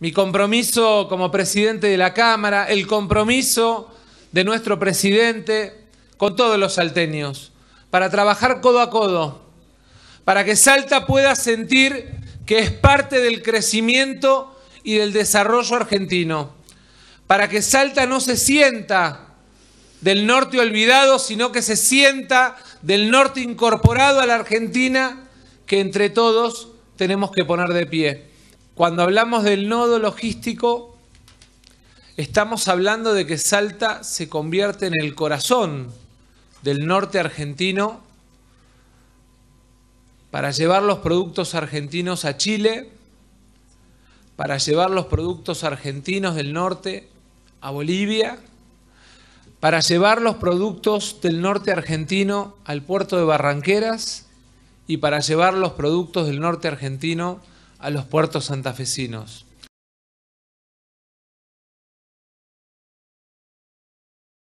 mi compromiso como presidente de la Cámara, el compromiso de nuestro presidente con todos los salteños, para trabajar codo a codo, para que Salta pueda sentir que es parte del crecimiento y del desarrollo argentino, para que Salta no se sienta del norte olvidado, sino que se sienta del norte incorporado a la Argentina que entre todos tenemos que poner de pie. Cuando hablamos del nodo logístico, estamos hablando de que Salta se convierte en el corazón del norte argentino para llevar los productos argentinos a Chile, para llevar los productos argentinos del norte a Bolivia, para llevar los productos del norte argentino al puerto de Barranqueras y para llevar los productos del norte argentino a los puertos santafesinos.